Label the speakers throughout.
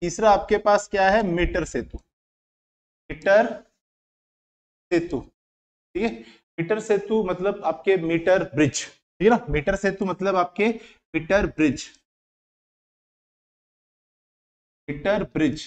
Speaker 1: तीसरा आपके पास क्या है मीटर सेतु मीटर सेतु ठीक है मीटर सेतु मतलब आपके मीटर ब्रिज ठीक है ना मीटर सेतु मतलब आपके मीटर ब्रिज
Speaker 2: मीटर ब्रिज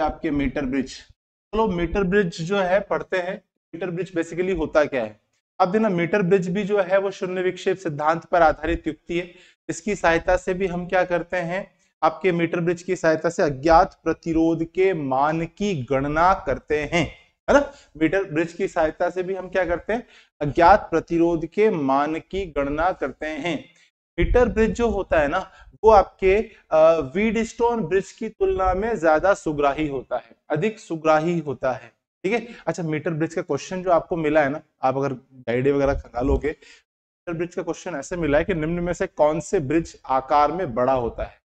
Speaker 2: आपके मीटर
Speaker 1: ब्रिज चलो मीटर ब्रिज जो है पढ़ते हैं मीटर ब्रिज बेसिकली होता क्या है अब देखना मीटर ब्रिज भी जो है वो शून्य विक्षेप सिद्धांत पर आधारित युक्ति है इसकी सहायता से भी हम क्या करते हैं आपके मीटर ब्रिज की सहायता से अज्ञात प्रतिरोध के मान की गणना करते हैं है ना मीटर ब्रिज की सहायता से भी हम क्या करते हैं अज्ञात प्रतिरोध के मान की गणना करते हैं मीटर ब्रिज जो होता है ना वो आपके वीड स्टोन ब्रिज की तुलना में ज्यादा सुग्राही होता है अधिक सुग्राही होता है ठीक है अच्छा मीटर ब्रिज का क्वेश्चन जो आपको मिला है ना आप अगर गाइडे वगैरह खंगालोगे ब्रिज का क्वेश्चन ऐसे मिला है कि निम्न में से कौन से ब्रिज आकार में बड़ा होता है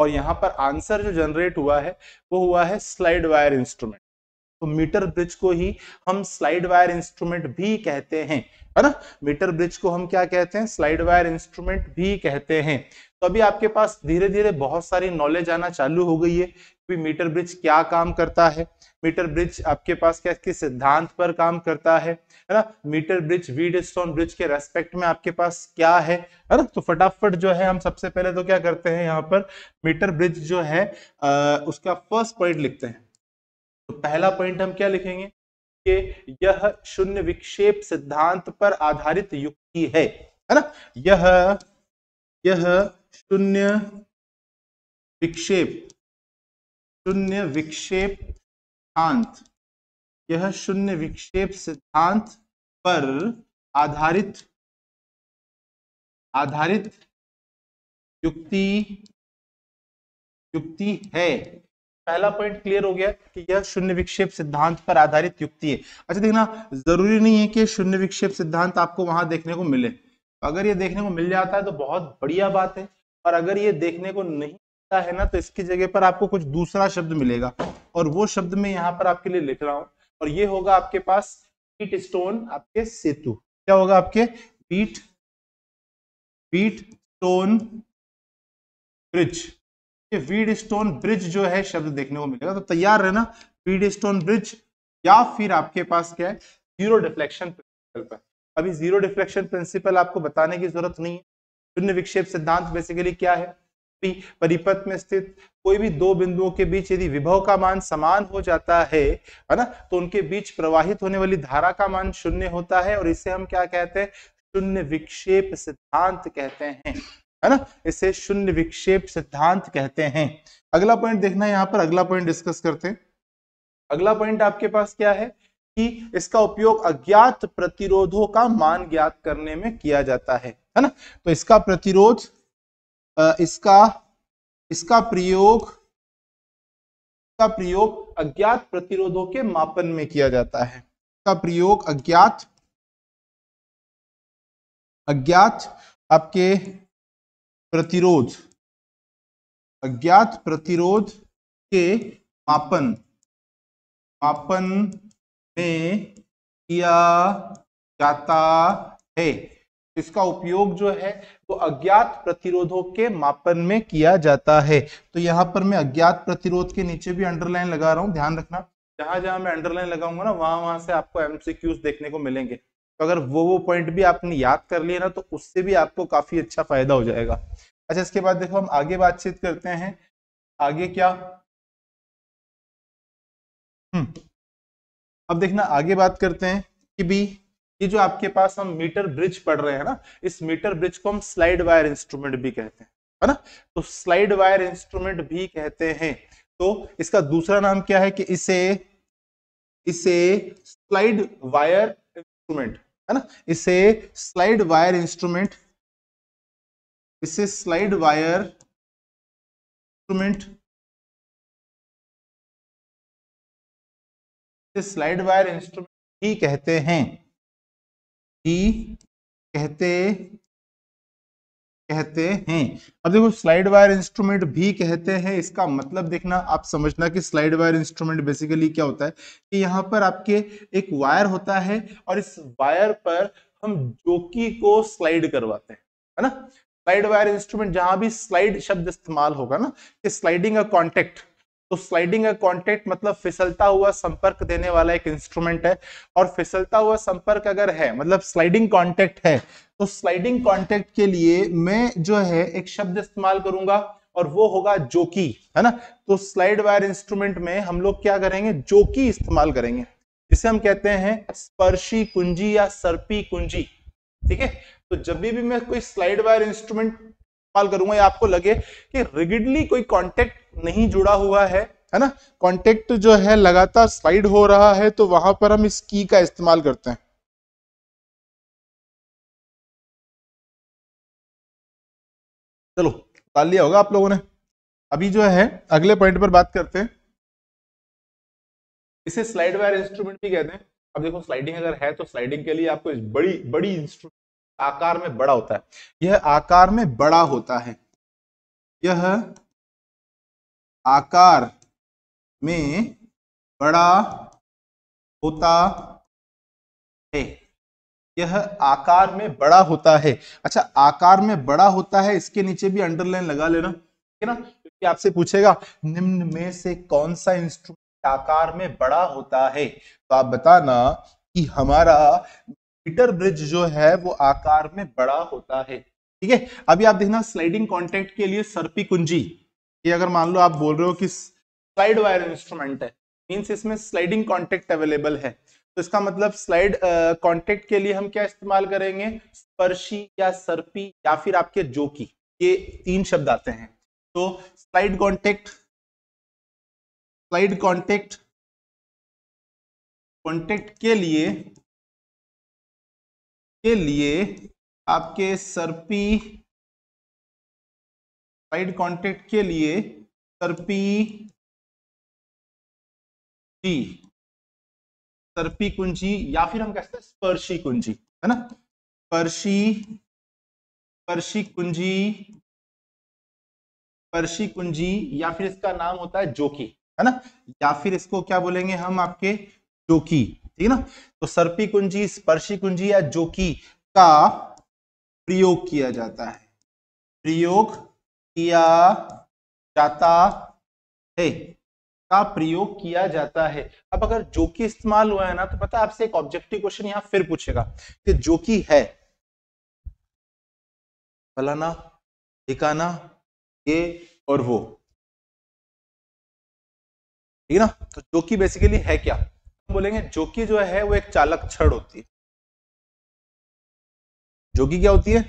Speaker 1: और यहाँ पर आंसर जो जनरेट हुआ है वो हुआ है स्लाइड वायर इंस्ट्रूमेंट तो मीटर ब्रिज को ही हम स्लाइड वायर इंस्ट्रूमेंट भी कहते हैं है ना मीटर ब्रिज को हम क्या कहते हैं स्लाइड वायर इंस्ट्रूमेंट भी कहते हैं तो अभी आपके पास धीरे धीरे बहुत सारी नॉलेज आना चालू हो गई है कि मीटर ब्रिज क्या काम करता है मीटर ब्रिज आपके पास क्या किस सिद्धांत पर काम करता है है ना meter bridge Wheatstone bridge के रेस्पेक्ट में आपके पास क्या है है ना तो फटाफट जो है हम सबसे पहले तो क्या करते हैं यहाँ पर मीटर ब्रिज जो है आ, उसका फर्स्ट पॉइंट लिखते हैं तो पहला पॉइंट हम क्या लिखेंगे कि यह शून्य विक्षेप सिद्धांत पर आधारित युक्ति है है ना यह यह शून्य विक्षेप शून्य विक्षेप
Speaker 2: सिद्धांत यह शून्य विक्षेप सिद्धांत पर आधारित आधारित
Speaker 1: युक्ति युक्ति है पहला पॉइंट क्लियर हो गया कि यह शून्य विक्षेप सिद्धांत पर आधारित युक्ति है अच्छा देखना जरूरी नहीं है कि शून्य विक्षेप सिद्धांत आपको वहां देखने को मिले अगर ये देखने को मिल जाता है तो बहुत बढ़िया बात है और अगर ये देखने को नहीं मिलता है ना तो इसकी जगह पर आपको कुछ दूसरा शब्द मिलेगा और वो शब्द मैं यहाँ पर आपके लिए लिख रहा हूं और ये होगा आपके पास पीट स्टोन आपके सेतु क्या होगा आपके बीट बीट स्टोन ब्रिज ये वीड स्टोन ब्रिज जो है शब्द देखने को मिलेगा तो तैयार रहना वीड स्टोन ब्रिज या फिर आपके पास क्या है जीरो डिफ्लेक्शन प्रिंसिपल पर अभी जीरो डिफ्लेक्शन प्रिंसिपल आपको बताने की जरूरत नहीं है शून्य विक्षेप सिद्धांत बेसिकली क्या है परिपथ में स्थित कोई भी दो बिंदुओं के बीच यदि विभव का मान समान हो जाता है है ना तो उनके बीच प्रवाहित होने वाली धारा का मान शून्य होता है और इसे हम क्या कहते हैं शून्य विक्षेप सिद्धांत कहते हैं है ना इसे शून्य विक्षेप सिद्धांत कहते हैं अगला पॉइंट देखना यहाँ पर अगला पॉइंट डिस्कस करते हैं अगला पॉइंट आपके पास क्या है कि इसका उपयोग अज्ञात प्रतिरोधों का मान ज्ञात करने में किया जाता है है ना तो इसका प्रतिरोध इसका इसका प्रयोग का प्रयोग अज्ञात प्रतिरोधों के मापन में किया जाता है का प्रयोग अज्ञात अज्ञात आपके प्रतिरोध
Speaker 2: अज्ञात प्रतिरोध के मापन
Speaker 1: मापन में किया जाता है इसका उपयोग जो है वो तो अज्ञात प्रतिरोधों के मापन में किया जाता है तो यहाँ पर मैं अज्ञात प्रतिरोध के नीचे भी अंडरलाइन लगा रहा हूँ ध्यान रखना जहां जहां मैं अंडरलाइन लगाऊंगा ना वहां वहां से आपको एमसीक्यूज देखने को मिलेंगे तो अगर वो वो पॉइंट भी आपने याद कर लिया ना तो उससे भी आपको काफी अच्छा फायदा हो जाएगा अच्छा इसके बाद देखो हम आगे बातचीत करते हैं आगे क्या हम्म अब देखना आगे बात करते हैं कि भी ये जो आपके पास हम मीटर ब्रिज पढ़ रहे हैं ना इस मीटर ब्रिज को हम स्लाइड वायर इंस्ट्रूमेंट भी कहते हैं है ना तो स्लाइड वायर इंस्ट्रूमेंट भी कहते हैं तो इसका दूसरा नाम क्या है कि इसे इसे स्लाइड वायर इंस्ट्रूमेंट है ना इसे स्लाइड वायर इंस्ट्रूमेंट इसे slide wire
Speaker 2: instrument slide wire instrument ही कहते हैं
Speaker 1: ही कहते कहते हैं अब देखो स्लाइड वायर इंस्ट्रूमेंट भी कहते हैं इसका मतलब देखना आप समझना कि स्लाइड वायर इंस्ट्रूमेंट बेसिकली क्या होता है कि यहाँ पर आपके एक वायर होता है और इस वायर पर हम जोकी को स्लाइड करवाते हैं है ना स्लाइड वायर इंस्ट्रूमेंट जहां भी स्लाइड शब्द इस्तेमाल होगा ना कि स्लाइडिंग अ कॉन्टेक्ट तो स्लाइडिंग कॉन्टेक्ट मतलब फिसलता हुआ संपर्क देने वाला एक इंस्ट्रूमेंट है और फिसलता हुआ संपर्क अगर है मतलब स्लाइडिंग कॉन्टेक्ट है तो स्लाइडिंग कॉन्टेक्ट के लिए मैं जो है एक शब्द इस्तेमाल करूंगा और वो होगा जोकी है ना तो स्लाइड वायर इंस्ट्रूमेंट में हम लोग क्या करेंगे जोकी इस्तेमाल करेंगे जिसे हम कहते हैं स्पर्शी कुंजी या सर्पी कुंजी ठीक है तो जब भी मैं कोई स्लाइड वायर इंस्ट्रूमेंट इस्तेमाल करूंगा आपको लगे कि रिगिडली कोई कॉन्टेक्ट नहीं जुड़ा हुआ है है ना कॉन्टेक्ट जो है लगातार स्लाइड हो रहा है तो वहां पर हम इस की का इस्तेमाल करते हैं चलो डाल लिया होगा आप लोगों ने अभी जो है अगले पॉइंट पर बात करते हैं इसे स्लाइड वायर इंस्ट्रूमेंट भी कहते हैं अब देखो स्लाइडिंग अगर है तो स्लाइडिंग के लिए आपको बड़ी बड़ी आकार में बड़ा होता है यह आकार में बड़ा होता है यह आकार में बड़ा होता है यह आकार में बड़ा होता है अच्छा आकार में बड़ा होता है इसके नीचे भी अंडरलाइन लगा लेना ठीक है ना क्योंकि आपसे पूछेगा निम्न में से कौन सा इंस्ट्रूमेंट आकार में बड़ा होता है तो आप बताना कि हमारा मीटर ब्रिज जो है वो आकार में बड़ा होता है ठीक है अभी आप देखना स्लाइडिंग कॉन्टेक्ट के लिए सर्पी कुंजी ये अगर मान लो आप बोल रहे हो कि स्लाइड वायर इंस्ट्रूमेंट है मीन्स इसमें स्लाइडिंग कॉन्टेक्ट अवेलेबल है तो इसका मतलब स्लाइड कॉन्टेक्ट uh, के लिए हम क्या इस्तेमाल करेंगे स्पर्शी या सर्पी या फिर आपके जोकी ये तीन शब्द आते हैं तो slide contact slide contact
Speaker 2: contact के लिए के लिए आपके सरपी साइड कॉन्टेक्ट के लिए सरपी डी सर्पी कुंजी या फिर हम कहते हैं स्पर्शी कुंजी है ना
Speaker 1: स्पर्शी स्पर्शी कुंजी स्पर्शी कुंजी या फिर इसका नाम होता है जोकी है ना या फिर इसको क्या बोलेंगे हम आपके जोकी ठीक है ना तो सर्पी कुंजी स्पर्शी कुंजी या जोकी का प्रयोग किया जाता है प्रयोग किया जाता है का प्रयोग किया जाता है अब अगर जोकि इस्तेमाल हुआ है ना तो पता आपसे एक ऑब्जेक्टिव क्वेश्चन यहां फिर पूछेगा कि जोकी है फलाना ठिकाना
Speaker 2: ये और वो ठीक है ना तो जोकी
Speaker 1: बेसिकली है क्या बोलेंगे जोकी जो है वो एक चालक छड़ होती है जोकी क्या होती है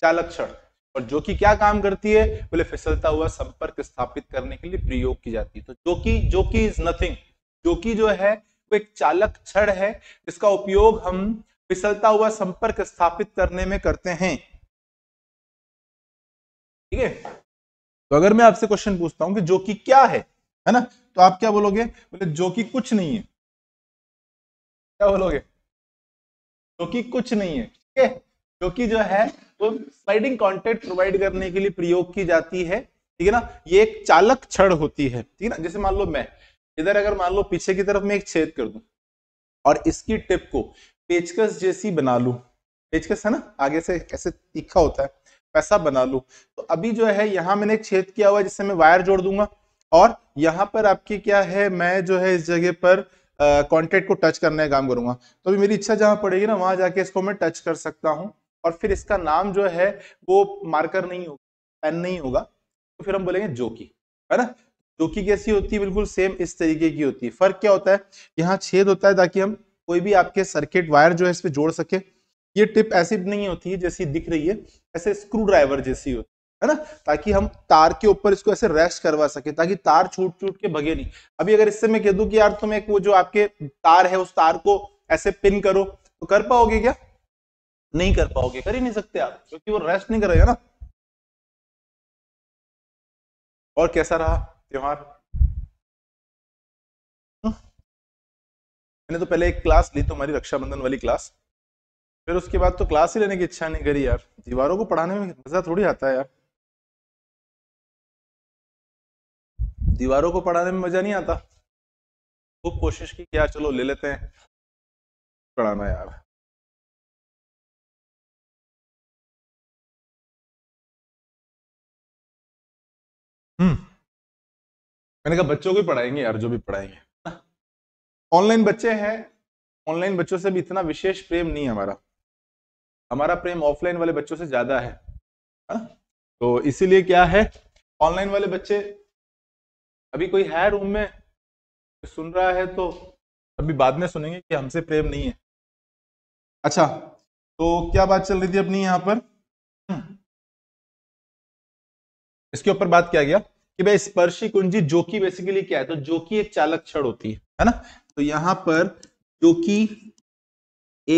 Speaker 1: चालक छड़ और जो कि क्या काम करती है बोले फिसलता हुआ संपर्क स्थापित करने के लिए प्रयोग की जाती है तो जो कि जो कि इज नथिंग जो कि जो है वो एक चालक छड़ है जिसका उपयोग हम फिसलता हुआ संपर्क स्थापित करने में करते हैं ठीक है तो अगर मैं आपसे क्वेश्चन पूछता हूं कि जो कि क्या है है ना तो आप क्या बोलोगे बोले जो कि कुछ नहीं है क्या बोलोगे जो कि कुछ नहीं है ठीक है जो कि जो है वो स्लाइडिंग कॉन्टेक्ट प्रोवाइड करने के लिए प्रयोग की जाती है ठीक है ना ये एक चालक छड़ होती है ठीक है ना जैसे मान लो मैं इधर अगर मान लो पीछे की तरफ मैं एक छेद कर दू और इसकी टिप को पेचकस जैसी बना लू पेचकस है ना आगे से ऐसे तीखा होता है वैसा बना लू तो अभी जो है यहाँ मैंने एक छेद किया हुआ है जिससे मैं वायर जोड़ दूंगा और यहाँ पर आपकी क्या है मैं जो है इस जगह पर कॉन्टेक्ट को टच करने का काम करूंगा तो अभी मेरी इच्छा जहां पड़ेगी ना वहां जाके इसको मैं टच कर सकता हूँ और फिर इसका नाम जो है वो मार्कर नहीं होगा पेन नहीं होगा तो फिर हम बोलेंगे जोकी है ना जोकी कैसी होती है बिल्कुल सेम इस तरीके की होती है फर्क क्या होता है यहाँ छेद होता है ताकि हम कोई भी आपके सर्किट वायर जो है इस पर जोड़ सके ये टिप ऐसी नहीं होती है जैसी दिख रही है ऐसे स्क्रू ड्राइवर जैसी होती है है ना ताकि हम तार के ऊपर इसको ऐसे रेस्ट करवा सके ताकि तार छूट छूट के भगे नहीं अभी अगर इससे मैं कह दू कि यार तुम एक वो जो आपके तार है उस तार को ऐसे पिन करो तो कर पाओगे क्या नहीं कर पाओगे कर ही नहीं सकते आप क्योंकि वो रेस्ट नहीं करेगा ना
Speaker 2: और कैसा रहा त्योहार
Speaker 1: हम्म। मैंने तो पहले एक क्लास ली तो हमारी रक्षाबंधन वाली क्लास फिर उसके बाद तो क्लास ही लेने की इच्छा नहीं करी यार दीवारों को पढ़ाने में मजा थोड़ी आता है यार दीवारों को पढ़ाने में मजा नहीं आता
Speaker 2: खूब तो कोशिश की यार चलो ले लेते हैं पढ़ाना यार
Speaker 1: हम्म मैंने कहा बच्चों को ही पढ़ाएंगे यार जो भी पढ़ाएंगे ऑनलाइन बच्चे हैं ऑनलाइन बच्चों से भी इतना विशेष प्रेम नहीं है हमारा हमारा प्रेम ऑफलाइन वाले बच्चों से ज्यादा है हा? तो इसीलिए क्या है ऑनलाइन वाले बच्चे अभी कोई है रूम में सुन रहा है तो अभी बाद में सुनेंगे कि हमसे प्रेम नहीं है अच्छा तो क्या बात चल रही थी अपनी यहाँ पर हम्म। इसके ऊपर बात किया गया कि भाई स्पर्शी कुंजी जोकी बेसिकली क्या है तो जोकी एक चालक छड़ होती है है ना तो यहां पर जोकी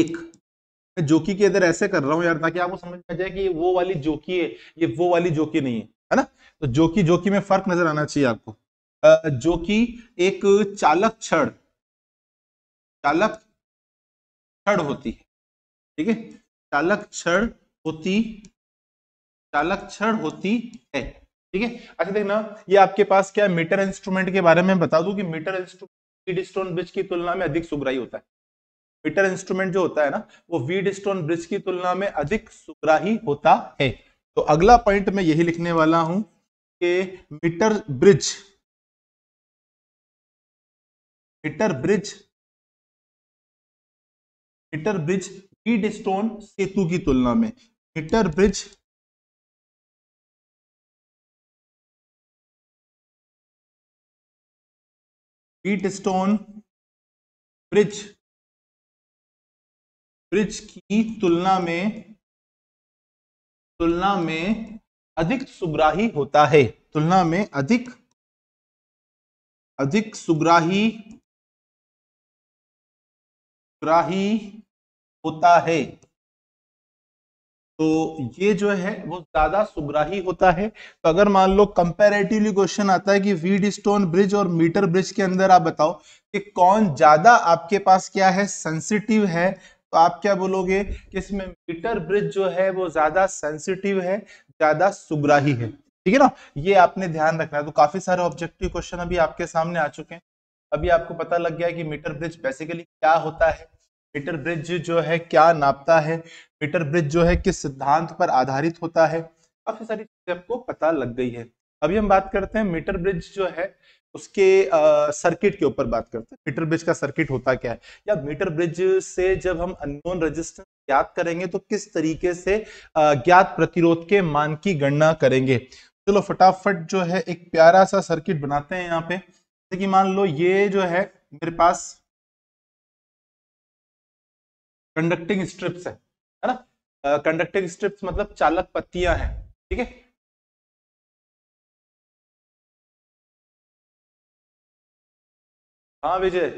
Speaker 1: एक मैं जोकी के इधर ऐसे कर रहा हूं यार ताकि आपको समझ में आ जाए कि ये वो वाली जोकी है ये वो वाली जोकी नहीं है है ना तो जोकी जोकी में फर्क नजर आना चाहिए आपको जो कि एक चालक छड़ चालक छड़ होती है ठीक है चालक छड़ होती चालक छड़ होती है ठीक है अच्छा देखना ये आपके पास क्या मीटर इंस्ट्रूमेंट के बारे में बता दूं कि मीटर इंस्ट्रूमेंट स्टोन ब्रिज की तुलना में अधिक सुग्राही होता है मीटर इंस्ट्रूमेंट जो होता है ना वो वीड स्टोन ब्रिज की तुलना में अधिक सुग्राही होता है तो अगला पॉइंट मैं यही लिखने वाला हूं कि मीटर ब्रिज
Speaker 2: हिटर ब्रिज हिटर ब्रिज रीड स्टोन सेतु की तुलना में हिटर bridge Wheatstone bridge bridge की
Speaker 1: तुलना में तुलना में अधिक सुग्राही होता है तुलना में अधिक अधिक सुग्राही
Speaker 2: ग्राही होता है
Speaker 1: तो ये जो है वो ज्यादा सुग्राही होता है तो अगर मान लो कंपेरेटिवली क्वेश्चन आता है कि वीड स्टोन ब्रिज और मीटर ब्रिज के अंदर आप बताओ कि कौन ज्यादा आपके पास क्या है सेंसिटिव है तो आप क्या बोलोगे कि इसमें मीटर ब्रिज जो है वो ज्यादा सेंसिटिव है ज्यादा सुग्राही है ठीक है ना ये आपने ध्यान रखना है तो काफी सारे ऑब्जेक्टिव क्वेश्चन अभी आपके सामने आ चुके हैं अभी आपको पता लग गया कि मीटर ब्रिज बेसिकली क्या होता है मीटर ब्रिज जो है क्या नापता है मीटर ब्रिज जो है किस सिद्धांत पर आधारित होता है काफी सारी चीजें आपको पता लग गई है अभी हम बात करते हैं मीटर ब्रिज जो है उसके सर्किट के ऊपर बात करते हैं मीटर ब्रिज का सर्किट होता क्या है या मीटर ब्रिज से जब हम अनोन रेजिस्टेंस ज्ञात करेंगे तो किस तरीके से ज्ञात प्रतिरोध के मान की गणना करेंगे चलो फटाफट जो है एक प्यारा सा सर्किट बनाते हैं यहाँ पे जैसे कि मान लो ये जो है मेरे पास कंडक्टिंग स्ट्रिप्स है
Speaker 2: है ना कंडक्टिंग स्ट्रिप्स मतलब चालक पत्तियां हैं ठीक है हाँ
Speaker 1: विजय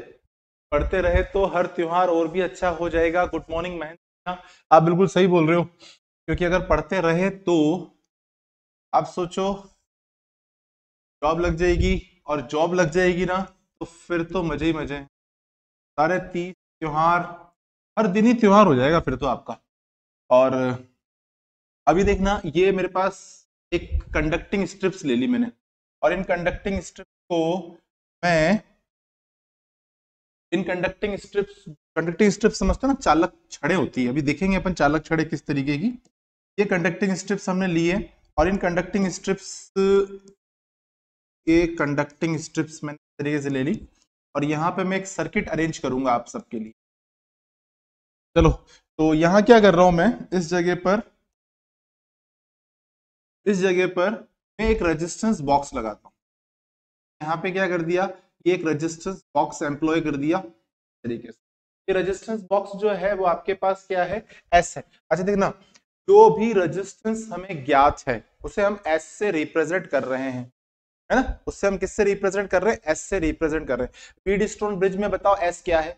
Speaker 1: पढ़ते रहे तो हर त्योहार और भी अच्छा हो जाएगा गुड मॉर्निंग महेंद्र आप बिल्कुल सही बोल रहे हो क्योंकि अगर पढ़ते रहे तो आप सोचो जॉब लग जाएगी और जॉब लग जाएगी ना तो फिर तो मजे ही मजे सारे तीज त्यौहार हर दिन ही त्यौहार हो जाएगा फिर तो आपका और अभी देखना ये मेरे पास एक कंडक्टिंग स्ट्रिप्स ले ली मैंने और इन कंडक्टिंग स्ट्रिप्स को मैं इन कंडक्टिंग स्ट्रिप्स कंडक्टिंग स्ट्रिप्स समझते ना चालक छड़े होती है अभी देखेंगे अपन चालक छड़े किस तरीके की ये कंडक्टिंग स्ट्रिप्स हमने लिए और इन कंडक्टिंग स्ट्रिप्स के कंडक्टिंग स्ट्रिप्स मैंने तरीके से ले ली और यहाँ पे मैं एक सर्किट अरेंज करूंगा आप सबके लिए चलो तो यहाँ
Speaker 2: क्या कर रहा हूं मैं इस जगह पर
Speaker 1: इस जगह पर मैं एक रेजिस्टेंस बॉक्स लगाता हूँ यहाँ पे क्या कर दिया ये एक रेजिस्टेंस बॉक्स एम्प्लॉय कर दिया तरीके से ये रेजिस्टेंस बॉक्स जो है वो आपके पास क्या है एस है अच्छा देखना जो भी रेजिस्टेंस हमें ज्ञात है उसे हम एस से रिप्रेजेंट कर रहे हैं है ना उससे हम किससे रिप्रेजेंट कर रहे हैं एस से रिप्रेजेंट कर रहे हैं पीड स्टोन ब्रिज में बताओ एस क्या है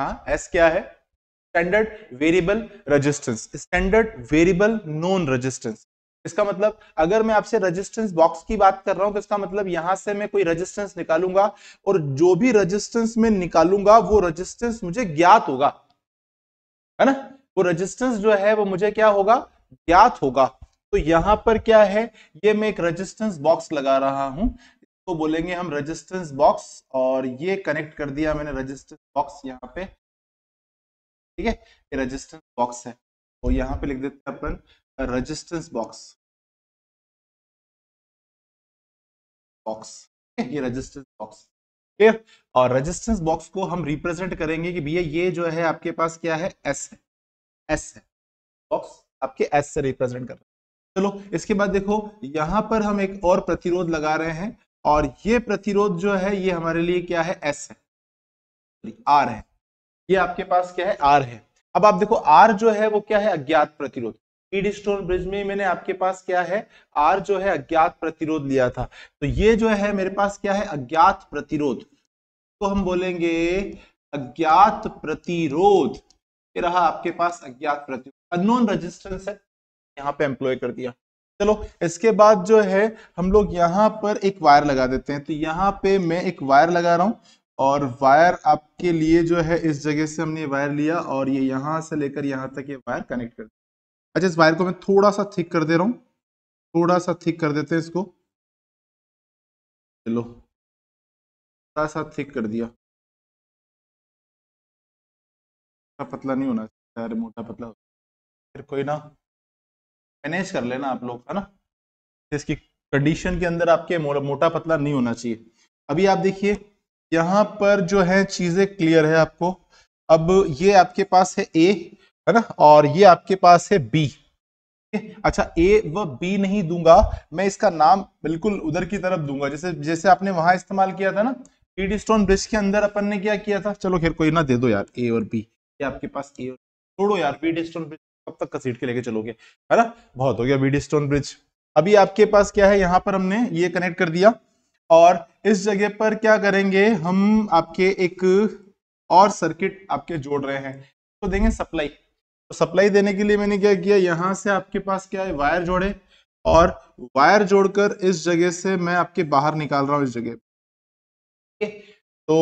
Speaker 1: हाँ एस क्या है standard variable resistance standard variable known resistance इसका मतलब अगर मैं आपसे रेजिस्टेंस बॉक्स की बात कर रहा हूं तो इसका मतलब यहां से मैं कोई रेजिस्टेंस निकालूंगा और जो भी रेजिस्टेंस मैं निकालूंगा वो रेजिस्टेंस मुझे ज्ञात होगा है ना वो रेजिस्टेंस जो है वो मुझे क्या होगा ज्ञात होगा तो यहां पर क्या है ये मैं एक रेजिस्टेंस बॉक्स लगा रहा हूं इसको बोलेंगे हम रेजिस्टेंस बॉक्स और ये कनेक्ट कर दिया मैंने रेजिस्टेंस बॉक्स यहाँ पे ठीक है ये रेजिस्टेंस बॉक्स है तो यहाँ पे लिख देते हैं अपन रेजिस्टेंस बॉक्स
Speaker 2: बॉक्स ये रेजिस्टेंस बॉक्स
Speaker 1: क्लियर और रेजिस्टेंस बॉक्स को हम रिप्रेजेंट करेंगे कि भैया ये जो है आपके पास क्या है एस है एस है बॉक्स आपके एस से रिप्रेजेंट कर रहे हैं चलो इसके बाद देखो यहां पर हम एक और प्रतिरोध लगा रहे हैं और ये प्रतिरोध जो है ये हमारे लिए क्या है एस है आर है ये आपके पास क्या है आर है अब आप देखो आर जो है वो क्या है अज्ञात प्रतिरोध स्टोन ब्रिज में मैंने आपके पास क्या है आर जो है अज्ञात प्रतिरोध लिया था तो ये जो है मेरे पास क्या है अज्ञात प्रतिरोध तो हम बोलेंगे अज्ञात प्रतिरोध रहा आपके पास अज्ञात प्रतिरोध अननोन रेजिस्टेंस है यहाँ पे एम्प्लॉय कर दिया चलो इसके बाद जो है हम लोग यहाँ पर एक वायर लगा देते हैं तो यहाँ पे मैं एक वायर लगा रहा हूँ और वायर आपके लिए जो है इस जगह से हमने वायर लिया और ये यहाँ से लेकर यहाँ तक ये वायर कनेक्ट कर दिया अच्छा इस वायर को मैं थोड़ा सा थिक कर दे रहा हूँ थोड़ा सा थिक कर देते हैं इसको
Speaker 2: चलो थोड़ा सा थिक कर दिया पतला नहीं होना
Speaker 1: चाहिए मोटा पतला फिर कोई ना मैनेज कर लेना आप लोग है ना इसकी कंडीशन के अंदर आपके मोटा पतला नहीं होना चाहिए अभी आप देखिए यहाँ पर जो है चीजें क्लियर है आपको अब ये आपके पास है ए है ना और ये आपके पास है बी अच्छा ए व बी नहीं दूंगा मैं इसका नाम बिल्कुल उधर की तरफ दूंगा जैसे जैसे आपने वहां इस्तेमाल किया था ना ईडी स्टोन ब्रिज के अंदर अपन ने क्या किया था चलो खैर कोई ना दे दो यार ए और बी ये आपके पास ए और छोड़ो यार बीडी स्टोन ब्रिज कब तक कसीट के लेके चलोगे है ना बहुत हो गया बीडी स्टोन ब्रिज अभी आपके पास क्या है यहाँ पर हमने ये कनेक्ट कर दिया और इस जगह पर क्या करेंगे हम आपके एक और सर्किट आपके जोड़ रहे हैं तो देंगे सप्लाई तो सप्लाई देने के लिए मैंने क्या किया यहाँ से आपके पास क्या है वायर जोड़े और वायर जोड़कर इस जगह से मैं आपके बाहर निकाल रहा हूँ इस जगह तो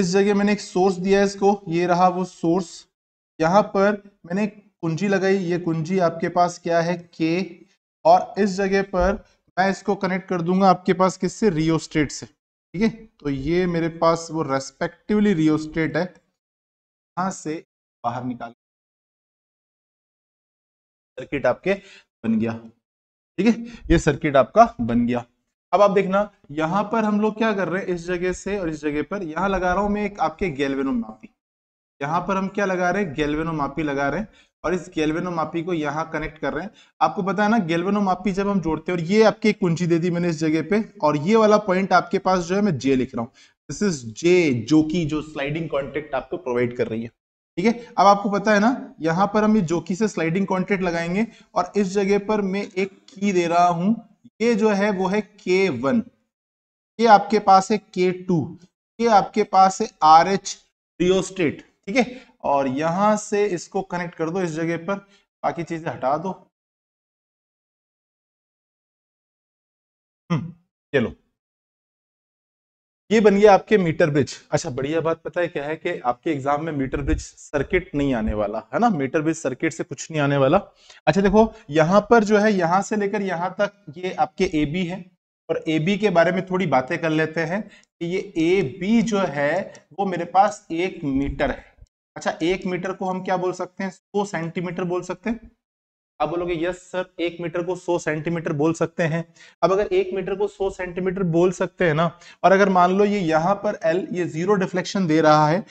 Speaker 1: इस जगह मैंने एक सोर्स दिया है इसको ये रहा वो सोर्स यहाँ पर मैंने एक कुंजी लगाई ये कुंजी आपके पास क्या है के और इस जगह पर मैं इसको कनेक्ट कर दूंगा आपके पास किससे रियो स्टेट से ठीक है तो ये मेरे पास वो रेस्पेक्टिवली रियो स्टेट है यहां से बाहर निकाल सर्किट आपके बन गया ठीक है ये सर्किट आपका बन गया अब आप देखना यहां पर हम लोग क्या कर रहे हैं इस जगह से और इस जगह पर यहां लगा रहा हूं मैं एक आपके गैल्वेनोमापी यहां पर हम क्या लगा रहे हैं गैल्वेनोमापी लगा रहे हैं और इस मापी को यहाँ कनेक्ट कर रहे हैं आपको पता है ना मापी जब हम जोड़ते हैं और ये आपकी कुंजी दे दी मैंने इस जगह पे और ये वाला पॉइंट आपके पास जो है मैं जे लिख रहा हूँ दिस इज जे जो की जो स्लाइडिंग कॉन्टेक्ट आपको प्रोवाइड कर रही है ठीक है अब आपको पता है ना यहाँ पर हम ये जोकी से स्लाइडिंग कॉन्टेक्ट लगाएंगे और इस जगह पर मैं एक की दे रहा हूं ये जो है वो है के वन ये आपके पास है के टू ये आपके पास है आर एच रियोस्टेट ठीक है और यहां से इसको कनेक्ट कर दो इस जगह पर बाकी चीजें हटा दो चलो हम्म, ये बन गया आपके मीटर ब्रिज अच्छा बढ़िया बात पता है क्या है कि आपके एग्जाम में मीटर ब्रिज सर्किट नहीं आने वाला है ना मीटर ब्रिज सर्किट से कुछ नहीं आने वाला अच्छा देखो यहाँ पर जो है यहां से लेकर यहां तक ये आपके ए बी है और ए बी के बारे में थोड़ी बातें कर लेते हैं कि ये ए बी जो है वो मेरे पास एक मीटर है अच्छा एक मीटर को हम क्या बोल सकते हैं सौ सेंटीमीटर बोल सकते हैं आप बोलोगे यस सर एक मीटर को सौ सेंटीमीटर बोल सकते हैं अब अगर एक मीटर को सौ सेंटीमीटर बोल सकते हैं ना और अगर मान लो ये यहाँ पर एल ये जीरो डिफ्लेक्शन दे रहा है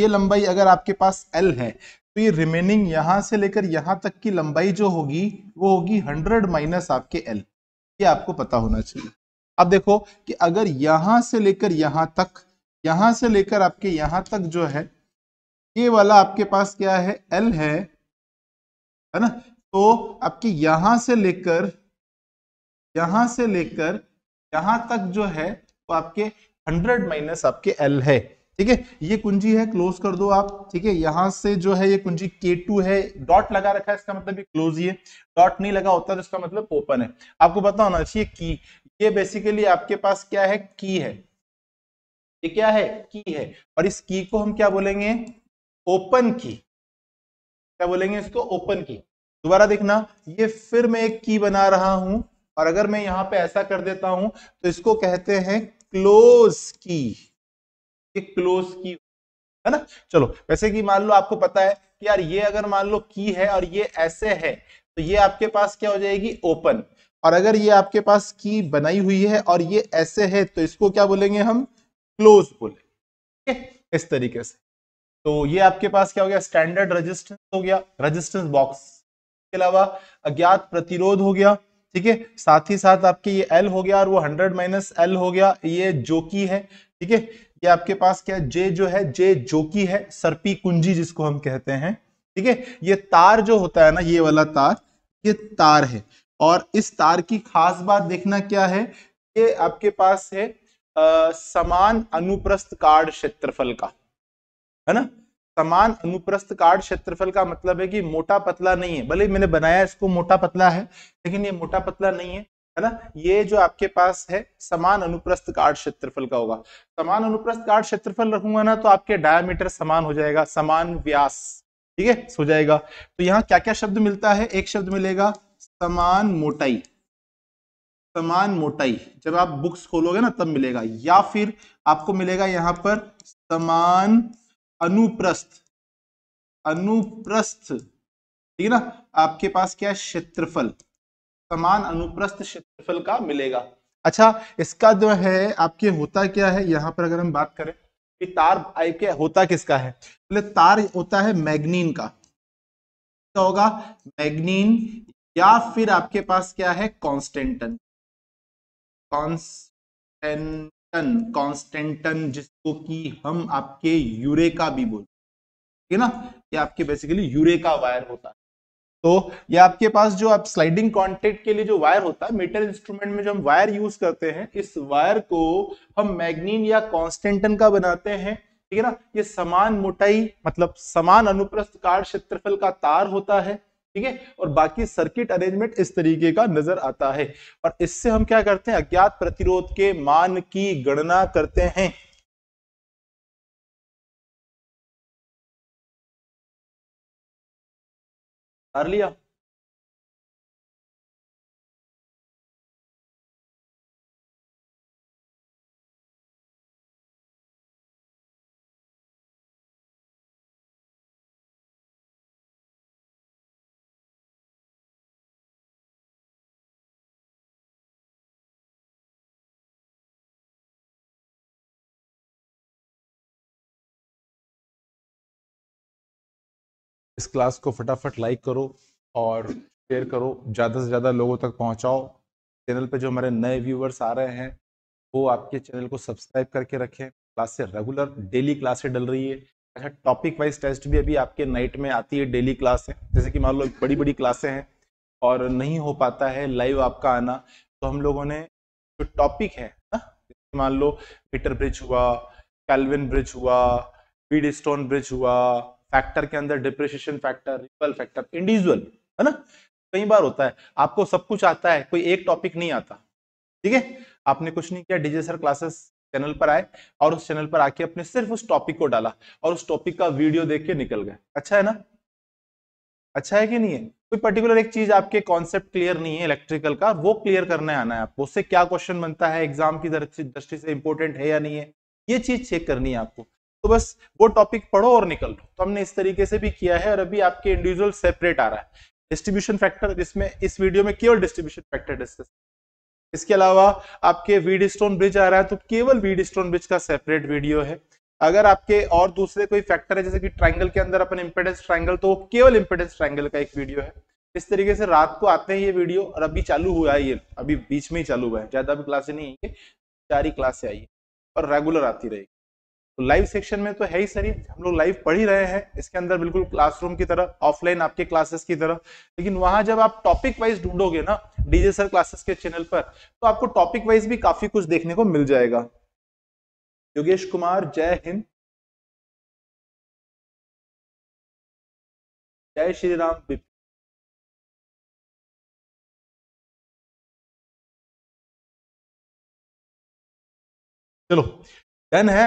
Speaker 1: ये लंबाई अगर आपके पास एल है तो ये रिमेनिंग यहाँ से लेकर यहाँ तक की लंबाई जो होगी वो होगी हंड्रेड माइनस आपके एल ये आपको पता होना चाहिए अब देखो कि अगर यहाँ से लेकर यहाँ तक यहाँ से लेकर आपके यहाँ तक जो है ये वाला आपके पास क्या है एल है है ना तो आपके यहां से लेकर यहां से लेकर यहां तक जो है तो आपके हंड्रेड माइनस आपके एल है ठीक है ये कुंजी है क्लोज कर दो आप ठीक है यहां से जो है ये कुंजी K2 है डॉट लगा रखा है इसका मतलब ये क्लोज ये डॉट नहीं लगा होता तो इसका मतलब ओपन है आपको पता होना चाहिए की ये बेसिकली आपके पास क्या है की है ये क्या है की है और इस की को हम क्या बोलेंगे ओपन की क्या बोलेंगे इसको ओपन की दोबारा देखना ये फिर मैं एक की बना रहा हूं और अगर मैं यहां पे ऐसा कर देता हूं तो इसको कहते हैं क्लोज की ये क्लोज की है ना चलो वैसे कि मान लो आपको पता है कि यार ये अगर मान लो की है और ये ऐसे है तो ये आपके पास क्या हो जाएगी ओपन और अगर ये आपके पास की बनाई हुई है और ये ऐसे है तो इसको क्या बोलेंगे हम क्लोज बोलेंगे इस तरीके से तो ये आपके पास क्या हो गया स्टैंडर्ड रेजिस्टेंस हो गया रेजिस्टेंस बॉक्स के अलावा अज्ञात प्रतिरोध हो गया ठीक है साथ ही साथ आपके ये एल हो गया और वो हंड्रेड माइनस एल हो गया ये जोकी है ठीक है ये आपके पास क्या जे जो है जे जोकी है सरपी कुंजी जिसको हम कहते हैं ठीक है ये तार जो होता है ना ये वाला तार ये तार है और इस तार की खास बात देखना क्या है ये आपके पास है आ, समान अनुप्रस्थ कार्ड क्षेत्रफल का है ना समान अनुप्रस्थ काट क्षेत्रफल का मतलब है कि मोटा पतला नहीं है भले मैंने बनाया इसको मोटा पतला है लेकिन ये मोटा पतला नहीं है है ना ये जो आपके पास है समान अनुप्रस्थ काट क्षेत्रफल का होगा समान अनुप्रस्थ काट क्षेत्रफल रखूंगा ना तो आपके डायमीटर समान हो जाएगा समान व्यास ठीक है हो जाएगा तो यहाँ क्या क्या शब्द मिलता है एक शब्द मिलेगा समान मोटाई समान मोटाई जब आप बुक्स खोलोगे ना तब मिलेगा या फिर आपको मिलेगा यहाँ पर समान अनुप्रस्थ अनुप्रस्थ ठीक है ना आपके पास क्या क्षेत्रफल समान अनुप्रस्थ क्षेत्रफल का मिलेगा अच्छा इसका जो है आपके होता क्या है यहाँ पर अगर हम बात करें कि तार के होता किसका है तो तार होता है मैग्नीन का क्या होगा मैग्नीन या फिर आपके पास क्या है कॉन्स्टेंटन कॉन्स्टेंट कॉन्स्टेंटन कॉन्स्टेंटन जिसको कि हम आपके यूरेका भी बोलते ठीक है ना ये आपके बेसिकली यूरेका वायर होता है तो ये आपके पास जो आप स्लाइडिंग कॉन्टेक्ट के लिए जो वायर होता है मेटल इंस्ट्रूमेंट में जो हम वायर यूज करते हैं इस वायर को हम मैग्नीन या कॉन्स्टेंटन का बनाते हैं ठीक है ना ये समान मोटाई मतलब समान अनुप्रस्थ कार्ड क्षेत्रफल का तार होता है ठीक है और बाकी सर्किट अरेंजमेंट इस तरीके का नजर आता है और इससे हम क्या करते हैं अज्ञात प्रतिरोध के मान की गणना करते हैं
Speaker 2: कर लिया इस क्लास
Speaker 1: को फटाफट लाइक करो और शेयर करो ज़्यादा से ज़्यादा लोगों तक पहुँचाओ चैनल पे जो हमारे नए व्यूवर्स आ रहे हैं वो आपके चैनल को सब्सक्राइब करके रखें क्लास से रेगुलर डेली क्लासें डल रही है अच्छा टॉपिक वाइज टेस्ट भी अभी आपके नाइट में आती है डेली क्लास है जैसे कि मान लो बड़ी बड़ी क्लासें हैं और नहीं हो पाता है लाइव आपका आना तो हम लोगों ने जो टॉपिक है ना मान लो पीटर ब्रिज हुआ कैलविन ब्रिज हुआ पीड स्टोन ब्रिज हुआ फैक्टर के अंदर depression factor ripple factor individual है ना कई बार होता है आपको सब कुछ आता है कोई एक टॉपिक नहीं आता ठीक है आपने कुछ नहीं किया डीजे सर क्लासेस चैनल पर आए और उस चैनल पर आके अपने सिर्फ उस टॉपिक को डाला और उस टॉपिक का वीडियो देख के निकल गए अच्छा है ना अच्छा है कि नहीं है कोई पर्टिकुलर एक चीज आपके कॉन्सेप्ट क्लियर नहीं है इलेक्ट्रिकल का वो क्लियर करने आना है आपको उससे क्या क्वेश्चन बनता है एग्जाम की दृष्टि से इंपॉर्टेंट है या नहीं है ये चीज चेक करनी है आपको तो बस वो टॉपिक पढ़ो और निकल लो तो हमने इस तरीके से भी किया है और अभी आपके इंडिविजुअल सेपरेट आ रहा है डिस्ट्रीब्यूशन फैक्टर जिसमें इस वीडियो में केवल डिस्ट्रीब्यूशन फैक्टर डिस्कस इसके अलावा आपके वीड स्टोन ब्रिज आ रहा है तो केवल वीड स्टोन ब्रिज का सेपरेट वीडियो है अगर आपके और दूसरे कोई फैक्टर है जैसे कि ट्राइंगल के अंदर अपन इम्पेडेंस ट्राइंगल तो केवल इम्पेडेंस ट्राइंगल का एक वीडियो है इस तरीके से रात को आते हैं ये वीडियो और अभी चालू हुआ है ये अभी बीच में ही चालू हुआ है ज्यादा भी क्लासे नहीं है चार ही क्लासे आई है और रेगुलर आती रहेगी तो लाइव सेक्शन में तो है ही सर हम लोग लाइव पढ़ ही रहे हैं इसके अंदर बिल्कुल क्लासरूम की तरह ऑफलाइन आपके क्लासेस की तरह लेकिन वहां जब आप टॉपिक वाइज ढूंढोगे ना डीजे सर क्लासेस के चैनल पर तो आपको टॉपिक वाइज भी काफी कुछ देखने को मिल जाएगा योगेश कुमार
Speaker 2: जय हिंद जय श्री राम चलो डन है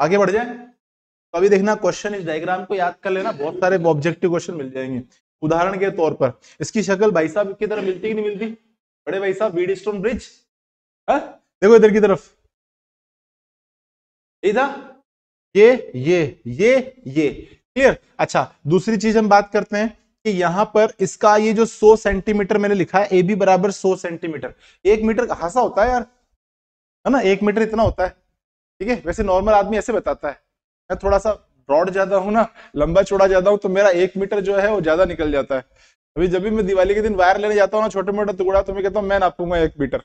Speaker 1: आगे बढ़ जाए तो अभी देखना क्वेश्चन इस डायग्राम को याद कर लेना बहुत सारे ऑब्जेक्टिव क्वेश्चन मिल जाएंगे उदाहरण के तौर पर इसकी शक्ल भाई साहब की तरफ मिलती कि नहीं मिलती बड़े भाई साहब बीड स्टोन ब्रिज देखो इधर की तरफ इधर ये ये ये ये क्लियर अच्छा दूसरी चीज हम बात करते हैं कि यहां पर इसका ये जो 100 सेंटीमीटर मैंने लिखा है ए बी बराबर सो सेंटीमीटर एक मीटर कहा होता है यार है ना एक मीटर इतना होता है ठीक है वैसे नॉर्मल आदमी ऐसे बताता है मैं थोड़ा सा ब्रॉड ज्यादा हूँ ना लंबा चौड़ा ज्यादा हूँ तो मेरा एक मीटर जो है वो ज्यादा निकल जाता है अभी जब भी मैं दिवाली के दिन वायर लेने जाता हूँ ना छोटे मोटा टुकड़ा तो मैं कहता हूँ मैं नापूंगा एक मीटर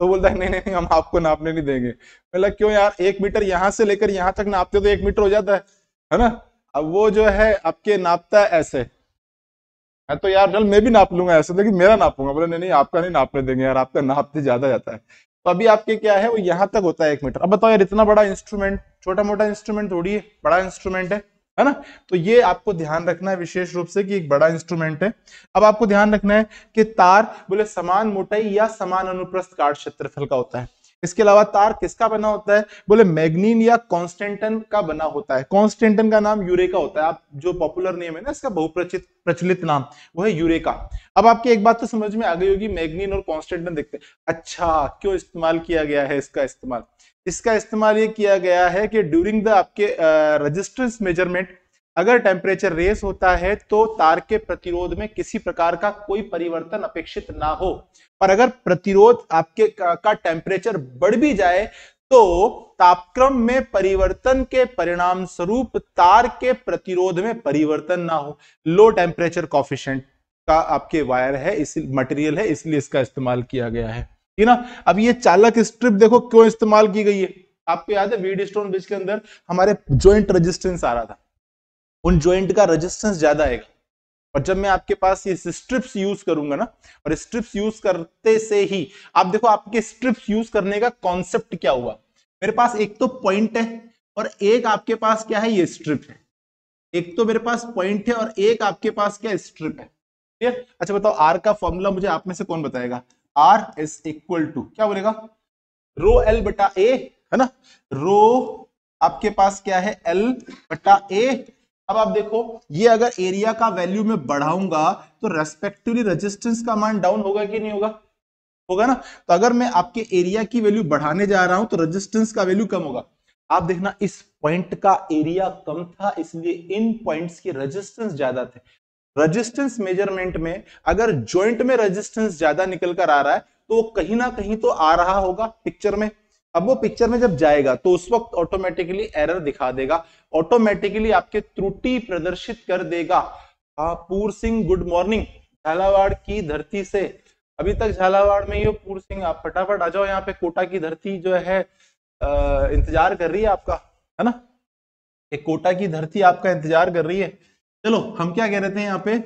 Speaker 1: तो बोलता है नहीं नहीं हम आपको नापने नहीं देंगे मतलब क्यों यार एक मीटर यहाँ से लेकर यहाँ तक नापते तो एक मीटर हो जाता है है ना अब वो जो है आपके नापता है ऐसे मैं तो यार डल मैं भी नाप लूंगा ऐसे लेकिन मेरा नापूंगा बोले नहीं नहीं आपका नहीं नापने देंगे यार आपका नापते ज्यादा जाता है तो अभी आपके क्या है वो यहाँ तक होता है एक मीटर अब बताओ यार इतना बड़ा इंस्ट्रूमेंट छोटा मोटा इंस्ट्रूमेंट थोड़ी है बड़ा इंस्ट्रूमेंट है है ना तो ये आपको ध्यान रखना है विशेष रूप से कि एक बड़ा इंस्ट्रूमेंट है अब आपको ध्यान रखना है कि तार बोले समान मोटाई या समान अनुप्रस्थ काट क्षेत्रफल का होता है इसके अलावा तार किसका बना होता है बोले मैग्नीन या कॉन्स्टेंटन का बना होता है कॉन्स्टेंटन का नाम यूरेका होता है आप जो पॉपुलर नेम है ना इसका बहुप्रचित प्रचलित नाम वो है यूरेका अब आपकी एक बात तो समझ में आ गई होगी मैग्नीन और कॉन्स्टेंटन देखते हैं अच्छा क्यों इस्तेमाल किया गया है इसका इस्तेमाल इसका इस्तेमाल ये किया गया है कि ड्यूरिंग द आपके रजिस्टेंस मेजरमेंट अगर टेम्परेचर रेस होता है तो तार के प्रतिरोध में किसी प्रकार का कोई परिवर्तन अपेक्षित ना हो पर अगर प्रतिरोध आपके का टेम्परेचर बढ़ भी जाए तो तापक्रम में परिवर्तन के परिणाम स्वरूप तार के प्रतिरोध में परिवर्तन ना हो लो टेम्परेचर कॉफिशेंट का आपके वायर है इस मटेरियल है इसलिए इसका इस्तेमाल किया गया है ठीक ना अब ये चालक स्ट्रिप देखो क्यों इस्तेमाल की गई है आपको याद है वीड स्टोन ब्रिज के अंदर हमारे ज्वाइंट रेजिस्टेंस आ रहा था उन ज्वाइंट का रजिस्टेंस ज्यादा आएगा और जब मैं आपके पास ये स्ट्रिप्स यूज करूंगा ना और स्ट्रिप्स यूज करते से ही आप देखो आपके स्ट्रिप्स यूज करने का कॉन्सेप्ट क्या हुआ मेरे पास एक तो पॉइंट है और एक आपके पास क्या है ये स्ट्रिप है एक तो मेरे पास पॉइंट है और एक आपके पास क्या स्ट्रिप है ठीक है अच्छा बताओ आर का फॉर्मूला मुझे आप में से कौन बताएगा आर इज इक्वल टू क्या बोलेगा रो एल बटा ए है ना रो आपके पास क्या है एल बटा ए अब आप देखो ये अगर एरिया का वैल्यू में बढ़ाऊंगा तो रेस्पेक्टिवली रेजिस्टेंस का मान डाउन होगा कि नहीं होगा होगा ना तो अगर मैं आपके एरिया की वैल्यू बढ़ाने जा रहा हूं तो रेजिस्टेंस का वैल्यू कम होगा आप देखना इस पॉइंट का एरिया कम था इसलिए इन पॉइंट्स के रेजिस्टेंस ज्यादा थे रेजिस्टेंस मेजरमेंट में अगर ज्वाइंट में रेजिस्टेंस ज्यादा निकल कर आ रहा है तो कहीं ना कहीं तो आ रहा होगा पिक्चर में अब वो पिक्चर में जब जाएगा तो उस वक्त ऑटोमेटिकली एरर दिखा देगा ऑटोमेटिकली आपके त्रुटि प्रदर्शित कर देगा हाँ, पूर सिंह गुड मॉर्निंग झालावाड़ की धरती से अभी तक झालावाड़ में ही हो पूर सिंह आप फटाफट आ जाओ यहाँ पे कोटा की धरती जो है आ, इंतजार कर रही है आपका है ना ये कोटा की धरती आपका इंतजार कर रही है चलो हम क्या कह रहे थे यहाँ पे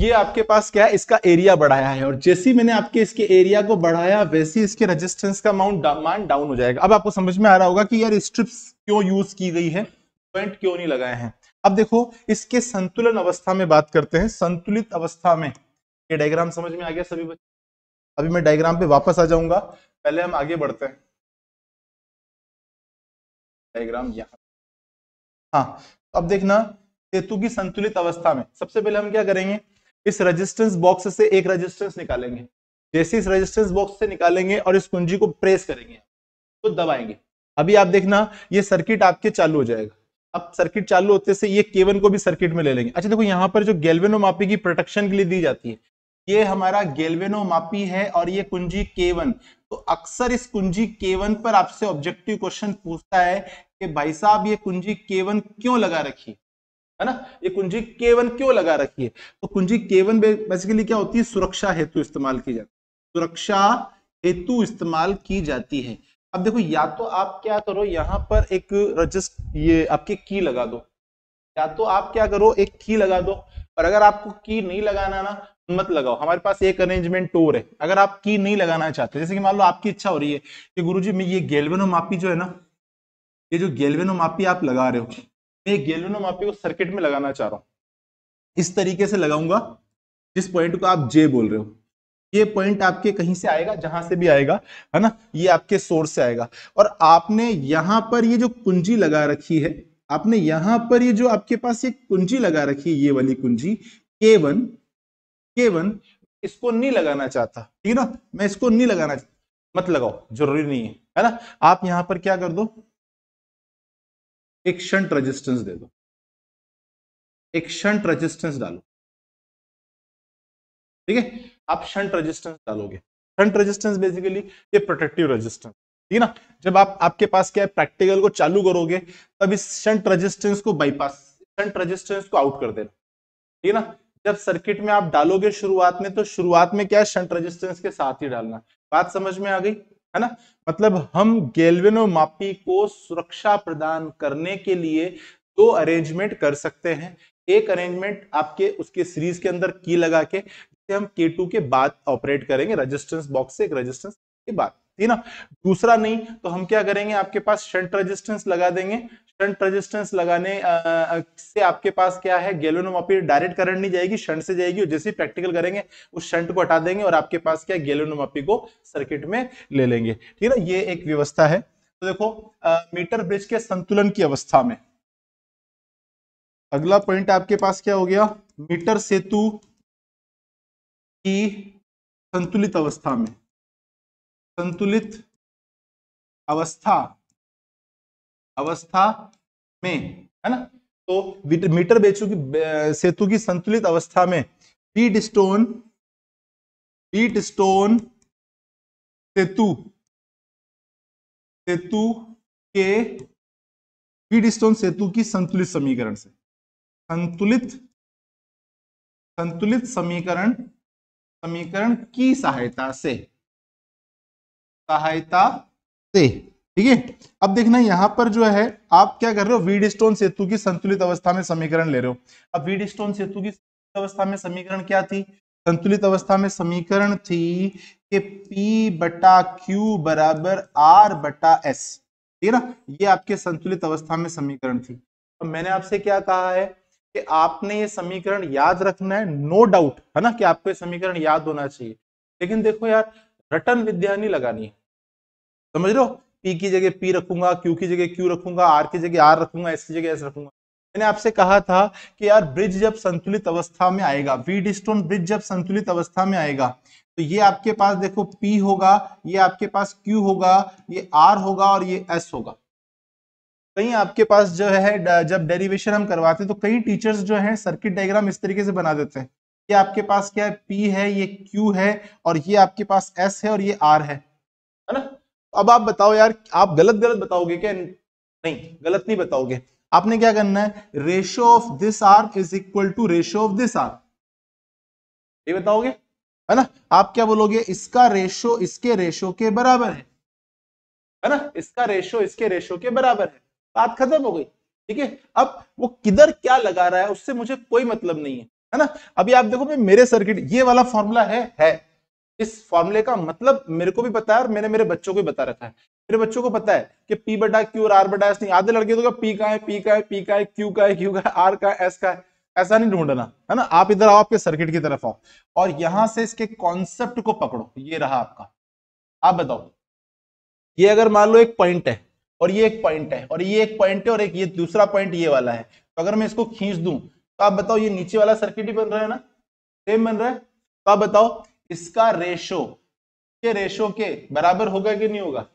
Speaker 1: ये आपके पास क्या है इसका एरिया बढ़ाया है और जैसी मैंने आपके इसके एरिया को बढ़ाया वैसी इसके रेजिस्टेंस का अमाउंट मान डाउन हो जाएगा अब आपको समझ में आ रहा होगा कि यार स्ट्रिप्स क्यों यूज की गई है पॉइंट क्यों नहीं लगाए हैं अब देखो इसके संतुलन अवस्था में बात करते हैं संतुलित अवस्था में ये डायग्राम समझ में आ गया सभी बच्चे अभी मैं डायग्राम पे वापस आ जाऊंगा पहले हम आगे बढ़ते हैं डायग्राम यहाँ हाँ तो अब देखना सेतु की संतुलित अवस्था में सबसे पहले हम क्या करेंगे इस रेजिस्टेंस बॉक्स से एक रेजिस्टेंस निकालेंगे जैसे इस रेजिस्टेंस बॉक्स से निकालेंगे और इस कुंजी को प्रेस करेंगे तो दबाएंगे अभी आप देखना ये सर्किट आपके चालू हो जाएगा अब सर्किट चालू होते से ये केवन को भी सर्किट में ले लेंगे अच्छा देखो यहाँ पर जो गैल्वेनोमापी की प्रोटेक्शन के लिए दी जाती है ये हमारा गैल्वेनोमापी है और ये कुंजी केवन तो अक्सर इस कुंजी केवन पर आपसे ऑब्जेक्टिव क्वेश्चन पूछता है कि भाई साहब ये कुंजी केवन क्यों लगा रखी है ना ये कुंजी K1 क्यों लगा रखी है तो कुंजी K1 बेसिकली क्या होती है सुरक्षा हेतु इस्तेमाल की जाती है सुरक्षा हेतु इस्तेमाल की जाती है अब देखो या तो आप क्या करो यहाँ पर एक रजिस्ट ये आपके की लगा दो या तो आप क्या करो एक की लगा दो और अगर आपको की नहीं लगाना ना मत लगाओ हमारे पास एक अरेंजमेंट टोर है अगर आप की नहीं लगाना चाहते जैसे कि मान लो आपकी इच्छा हो रही है कि गुरुजी मैं ये गेलवेनो मापी जो है ना ये जो गेलवेनो मापी आप लगा रहे हो मैं गेलोनो मापी को सर्किट में लगाना चाह रहा हूं इस तरीके से लगाऊंगा जिस पॉइंट को आप जे बोल रहे हो ये पॉइंट आपके कहीं से आएगा जहां से भी आएगा है ना ये आपके सोर्स से आएगा और आपने यहां पर ये जो कुंजी लगा रखी है आपने यहां पर ये जो आपके पास ये कुंजी लगा रखी है ये वाली कुंजी के वन के वन इसको नहीं लगाना चाहता ठीक है ना मैं इसको नहीं लगाना मत लगाओ जरूरी नहीं है है ना आप यहां पर क्या कर दो एक शंट रेजिस्टेंस दे दो
Speaker 2: एक शंट रेजिस्टेंस डालो ठीक है
Speaker 1: आप शंट रेजिस्टेंस डालोगे शंट रेजिस्टेंस बेसिकली ये प्रोटेक्टिव रेजिस्टेंस ठीक है ना जब आप आपके पास क्या है प्रैक्टिकल को चालू करोगे तब इस शंट रेजिस्टेंस को बाईपास शंट रेजिस्टेंस को आउट कर देना ठीक है ना जब सर्किट में आप डालोगे शुरुआत में तो शुरुआत में क्या है शंट रेजिस्टेंस के साथ ही डालना बात समझ में आ गई है ना मतलब हम गैल्वेनोमापी को सुरक्षा प्रदान करने के लिए दो अरेंजमेंट कर सकते हैं एक अरेंजमेंट आपके उसके सीरीज के अंदर की लगा के जिसे हम K2 के बाद ऑपरेट करेंगे रजिस्टेंस बॉक्स से एक रजिस्टेंस के बाद ठीक ना दूसरा नहीं तो हम क्या करेंगे आपके पास शंट रेजिस्टेंस लगा देंगे करंट रेजिस्टेंस लगाने से आपके पास क्या है गेलोनोमापी डायरेक्ट करंट नहीं जाएगी शंट से जाएगी और जैसे प्रैक्टिकल करेंगे उस शंट को हटा देंगे और आपके पास क्या गेलोनोमापी को सर्किट में ले लेंगे ठीक है ना ये एक व्यवस्था है तो देखो आ, मीटर ब्रिज के संतुलन की अवस्था में अगला पॉइंट आपके पास क्या हो गया मीटर सेतु की
Speaker 2: संतुलित अवस्था में संतुलित
Speaker 1: अवस्था अवस्था में है ना तो मीटर बेचू की सेतु की संतुलित अवस्था में पीट स्टोन
Speaker 2: पीट स्टोन सेतु सेतु के पीट स्टोन सेतु की संतुलित समीकरण से संतुलित संतुलित समीकरण समीकरण
Speaker 1: की सहायता से सहायता से ठीक है अब देखना यहां पर जो है आप क्या कर रहे हो वीड स्टोन सेतु की संतुलित अवस्था में समीकरण ले रहे हो अब वीड स्टोन सेतु की अवस्था में समीकरण क्या थी संतुलित अवस्था में समीकरण थी कि P बटा Q बराबर R बटा S ठीक है ना ये आपके संतुलित अवस्था में समीकरण थी तो मैंने आपसे क्या कहा है कि आपने ये समीकरण याद रखना है नो डाउट है ना कि आपको ये समीकरण याद होना चाहिए लेकिन देखो यार रटन विद्या नहीं लगानी है समझ लो पी की जगह पी रखूंगा क्यू की जगह क्यू रखूंगा आर की जगह आर रखूंगा एस की जगह एस रखूंगा मैंने आपसे कहा था कि यार ब्रिज जब संतुलित अवस्था में आएगा वीड स्टोन ब्रिज जब संतुलित अवस्था में आएगा तो ये आपके पास देखो पी होगा ये आपके पास क्यू होगा ये आर होगा और ये एस होगा कहीं आपके पास जो है जब डेरिवेशन हम करवाते हैं तो कई टीचर्स जो है सर्किट डायग्राम इस तरीके से बना देते हैं ये आपके पास क्या है पी है ये क्यू है और ये आपके पास एस है और ये आर है अब आप बताओ यार आप गलत गलत बताओगे क्या नहीं गलत नहीं बताओगे आपने क्या करना है ratio of this R is equal to ratio of this R ये बताओगे है ना आप क्या बोलोगे इसका रेशो इसके रेशो के बराबर है है ना इसका रेशो इसके रेशो के बराबर है बात खत्म हो गई ठीक है अब वो किधर क्या लगा रहा है उससे मुझे कोई मतलब नहीं है है ना अभी आप देखो मेरे सर्किट ये वाला फॉर्मूला है है इस फॉर्मूले का मतलब मेरे को भी पता है और मैंने मेरे बच्चों को भी बता रखा है मेरे बच्चों को पता है कि पी बटा क्यू और आर बटा एस नहीं आधे लड़के तो पी का है पी का है पी का है क्यू का है क्यू का है आर का है एस का है ऐसा नहीं ढूंढना है ना आप इधर आओ आपके सर्किट की तरफ आओ और यहां से इसके कॉन्सेप्ट को पकड़ो ये रहा आपका आप बताओ ये अगर मान लो एक पॉइंट है और ये एक पॉइंट है और ये एक पॉइंट है और एक ये दूसरा पॉइंट ये वाला है तो अगर मैं इसको खींच दूं तो आप बताओ ये नीचे वाला सर्किट ही बन रहा है ना सेम बन रहा है तो आप बताओ इसका रेशो के रेशो के बराबर होगा कि नहीं होगा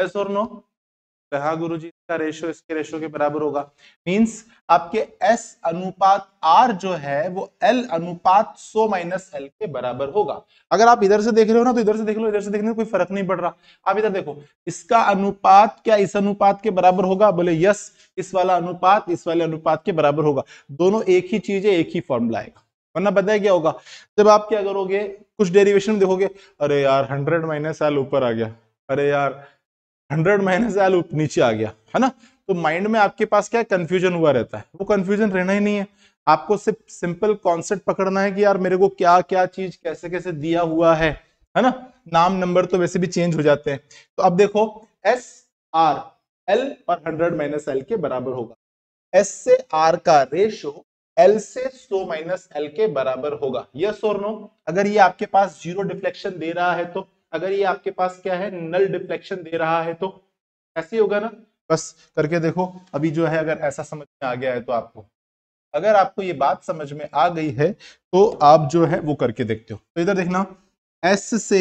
Speaker 1: यस और नो तो कहा गुरु जी इसका रेशो इसके रेशो के बराबर होगा मीन्स आपके एस अनुपात आर जो है वो एल अनुपात सो माइनस एल के बराबर होगा अगर आप इधर से देख रहे हो ना तो इधर से देख लो इधर से देखने कोई फर्क नहीं पड़ रहा आप इधर देखो इसका अनुपात क्या इस अनुपात के बराबर होगा बोले यस इस वाला अनुपात इस वाले अनुपात के बराबर होगा दोनों एक ही चीज है एक ही फॉर्मूला आएगा वरना बताया क्या होगा जब आप क्या करोगे कुछ डेरिवेशन देखोगे अरे यार हंड्रेड माइनस एल ऊपर आ गया अरे यार हंड्रेड माइनस एल नीचे आ गया है ना तो माइंड में आपके पास क्या कंफ्यूजन हुआ रहता है वो कंफ्यूजन रहना ही नहीं है आपको सिर्फ सिंपल कॉन्सेप्ट पकड़ना है कि यार मेरे को क्या क्या चीज कैसे कैसे दिया हुआ है है ना नाम नंबर तो वैसे भी चेंज हो जाते हैं तो अब देखो एस आर एल और हंड्रेड माइनस एल के बराबर होगा एस से आर का रेशो एल से सो माइनस एल के बराबर होगा यस और नो अगर ये आपके पास जीरो डिफ्लेक्शन दे रहा है तो अगर ये आपके पास क्या है नल डिफ्लेक्शन दे रहा है तो ऐसे होगा ना बस करके देखो अभी जो है अगर ऐसा समझ में आ गया है तो आपको अगर आपको ये बात समझ में आ गई है तो आप जो है वो करके देखते हो तो इधर देखना एस से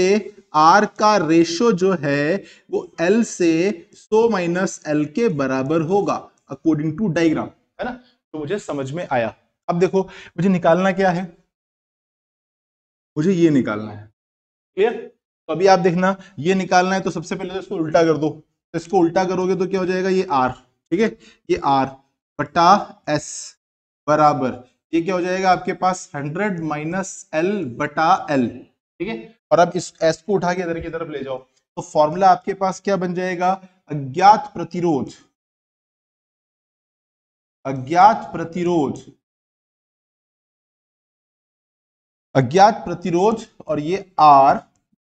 Speaker 1: आर का रेशो जो है वो एल से सो माइनस एल के बराबर होगा अकॉर्डिंग टू डाइग्राम है ना तो मुझे समझ में आया अब देखो मुझे निकालना क्या है मुझे ये निकालना है क्लियर तो अभी आप देखना ये निकालना है तो सबसे पहले तो इसको उल्टा कर दो तो इसको उल्टा करोगे तो क्या हो जाएगा ये आर ठीक है ये आर बटा एस बराबर ये क्या हो जाएगा आपके पास हंड्रेड माइनस एल बटा एल ठीक है और अब इस एस को उठा के इधर की तरफ ले जाओ तो फॉर्मूला आपके पास क्या बन जाएगा अज्ञात प्रतिरोध अज्ञात प्रतिरोध अज्ञात प्रतिरोध और ये आर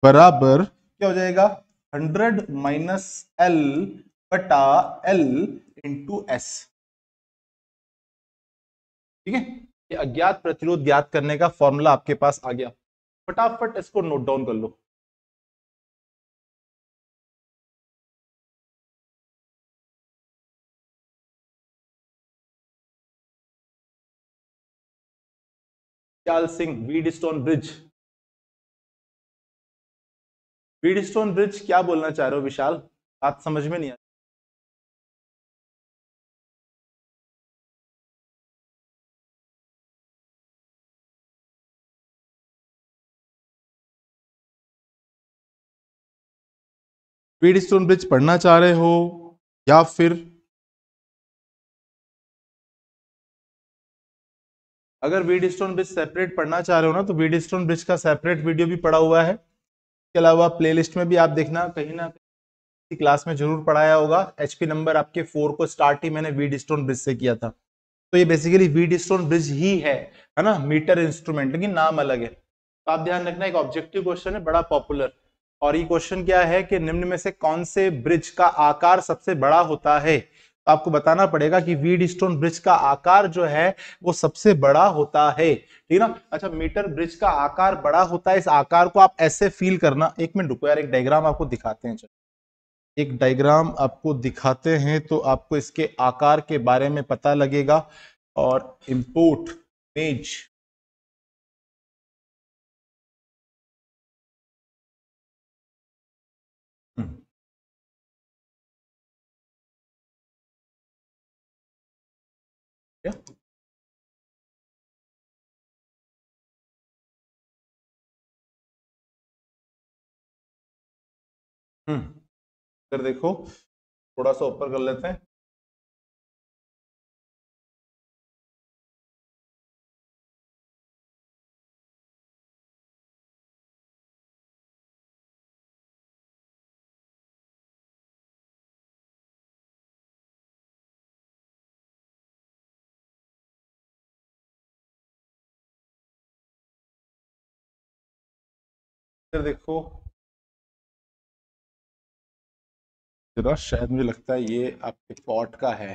Speaker 1: बराबर क्या हो जाएगा हंड्रेड माइनस एल बटा एल इंटू एस ठीक है ये अज्ञात प्रतिरोध ज्ञात करने का फॉर्मूला आपके पास आ गया फटाफट
Speaker 2: इसको नोट डाउन कर लो Diyal Singh Wheatstone bridge Wheatstone bridge क्या बोलना चाह रहे हो विशाल बात समझ में नहीं आ वीडस्टोन ब्रिज पढ़ना चाह रहे हो या फिर
Speaker 1: अगर वीड स्टोन ब्रिज सेपरेट पढ़ना चाह रहे हो ना तो वीड स्टोन ब्रिज का सेपरेट वीडियो भी पड़ा हुआ है इसके अलावा प्लेलिस्ट में भी आप देखना कहीं ना कहीं क्लास में जरूर पढ़ाया होगा एचपी नंबर आपके फोर को स्टार्ट ही मैंने वीड स्टोन ब्रिज से किया था तो ये बेसिकली वीड स्टोन ब्रिज ही है है ना मीटर इंस्ट्रूमेंट लेकिन नाम अलग है तो आप ध्यान रखना एक ऑब्जेक्टिव क्वेश्चन है बड़ा पॉपुलर और ये क्वेश्चन क्या है कि निम्न में से कौन से ब्रिज का आकार सबसे बड़ा होता है तो आपको बताना पड़ेगा कि वीड स्टोन ब्रिज का आकार जो है वो सबसे बड़ा होता है ठीक है ना अच्छा मीटर ब्रिज का आकार बड़ा होता है इस आकार को आप ऐसे फील करना एक मिनट रुको यार एक डायग्राम आपको दिखाते हैं एक डायग्राम आपको दिखाते हैं तो आपको इसके आकार के बारे में पता लगेगा और इम्पोर्ट मेज
Speaker 2: Yeah. हम्म देखो थोड़ा सा ऊपर कर लेते हैं फिर देखो जरा शायद मुझे लगता है ये आपके पॉट का है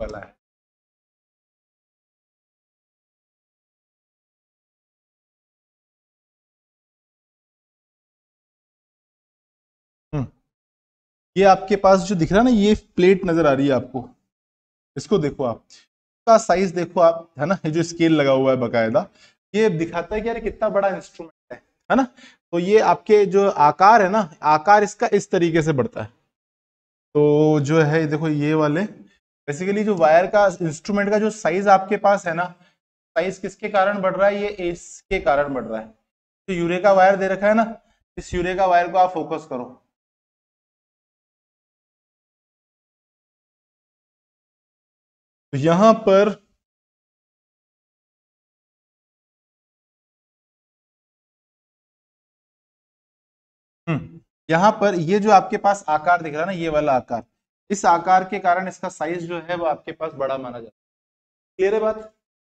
Speaker 2: वाला है ये आपके पास जो दिख रहा है ना ये
Speaker 1: प्लेट नजर आ रही है आपको इसको देखो आप इसका साइज देखो आप है ना ये जो स्केल लगा हुआ है बकायदा ये दिखाता है कि यार कितना बड़ा इंस्ट्रूमेंट है है ना तो ये आपके जो आकार है ना आकार इसका इस तरीके से बढ़ता है तो जो है देखो ये वाले बेसिकली जो वायर का इंस्ट्रूमेंट का जो साइज आपके पास है ना साइज किसके कारण बढ़ रहा है ये इसके के कारण बढ़ रहा है तो यूरे का वायर दे रखा है ना इस यूरे का वायर को आप फोकस करो
Speaker 2: तो यहां पर
Speaker 1: हम्म, यहां पर ये जो आपके पास आकार दिख रहा है ना ये वाला आकार इस आकार के कारण इसका साइज जो है वो आपके पास बड़ा माना जाता है क्लियर है बात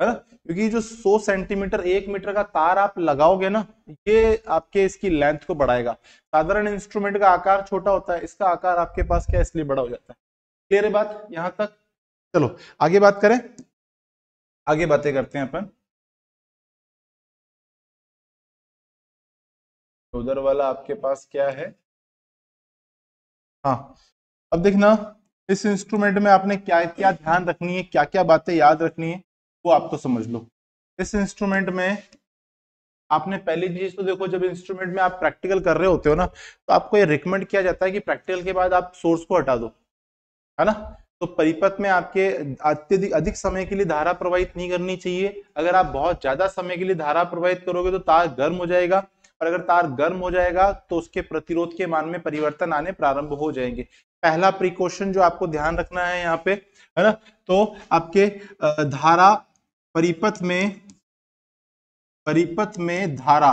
Speaker 1: है ना क्योंकि जो 100 सेंटीमीटर एक मीटर का तार आप लगाओगे ना ये आपके इसकी लेंथ को बढ़ाएगा साधारण इंस्ट्रूमेंट का आकार छोटा होता है इसका आकार आपके पास क्या इसलिए बड़ा हो जाता है क्लियर है बात यहां तक चलो आगे बात करें आगे बातें करते हैं अपन उधर वाला आपके पास क्या है हाँ अब देखना इस इंस्ट्रूमेंट में आपने क्या क्या ध्यान रखनी है क्या क्या बातें याद रखनी है वो आपको समझ लो इस इंस्ट्रूमेंट में आपने पहली चीज तो देखो जब इंस्ट्रूमेंट में आप प्रैक्टिकल कर रहे होते हो ना तो आपको ये रिकमेंड किया जाता है कि प्रैक्टिकल के बाद आप सोर्स को हटा दो है ना तो परिपथ में आपके अत्यधिक अधिक समय के लिए धारा प्रवाहित नहीं करनी चाहिए अगर आप बहुत ज्यादा समय के लिए धारा प्रवाहित करोगे तो तार गर्म हो जाएगा और अगर तार गर्म हो जाएगा तो उसके प्रतिरोध के मान में परिवर्तन आने प्रारंभ हो जाएंगे पहला प्रिकॉशन जो आपको ध्यान रखना है यहाँ पे है ना तो आपके धारा परिपथ में परिपथ में धारा